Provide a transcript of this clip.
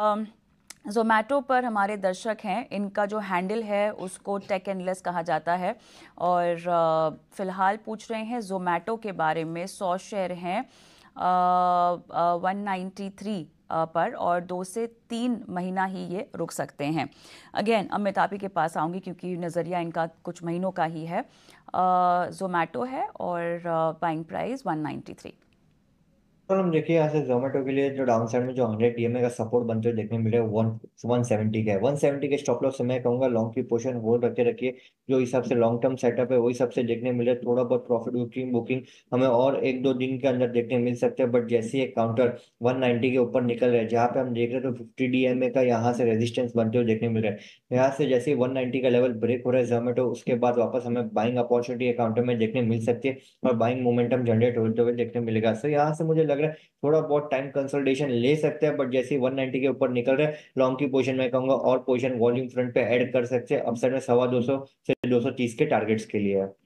Zomato um, पर हमारे दर्शक हैं इनका जो हैंडल है उसको टेक एनलेस कहा जाता है और uh, फ़िलहाल पूछ रहे हैं जोमेटो के बारे में सौ शेयर हैं वन नाइन्टी थ्री पर और दो से तीन महीना ही ये रुक सकते हैं अगेन अब मैं तापी के पास आऊँगी क्योंकि नज़रिया इनका कुछ महीनों का ही है जोमेटो uh, है और buying price one ninety three और तो हम देखिए यहाँ से जोमेटो के लिए जो डाउन साइड में जो हंड्रेड टीएमए का सपोर्ट बनते हुए देखने मिले वन वन सेवेंटी का है वन सेवेंटी के स्टॉप लॉस से मैं कहूंगा लॉन्ग की पोजीशन होल्ड रखे रखिए जो हिसाब से लॉन्ग टर्म सेटअप है वही हिसाब से देखने मिले थोड़ा बहुत प्रॉफिट बुकिंग बुकिंग हमें और एक दो दिन के अंदर देखने मिल सकते हैं बट जैसे ही काउंटर वन के ऊपर निकल रहे हैं जहाँ पे हम देख रहे तो फिफ्टी डीएमए का यहाँ से रेजिस्टेंस बनते हुए देखने मिल रहा है यहाँ से जैसे वन नाइन्टी का लेवल ब्रेक हो रहा है जोमेटो उसके बाद वापस हमें बाइंग अपॉर्चुनिटी काउंटर में देखने मिल सकती है और बाइंग मोमेंटम जनरेट होते हुए देखने मिलेगा सो यहाँ से मुझे लग रहा है थोड़ा बहुत टाइम कंसल्टेशन ले सकते हैं बट जैसे वन नाइनटी के ऊपर निकल रहे हैं लॉन्ग की पोजिशन में कहूंगा और पोजिशन वॉल्यूम फ्रंट पे एड कर सकते हैं अपसाइड में सवा दो सौ से दो सौ तीस के टारगेट्स के लिए है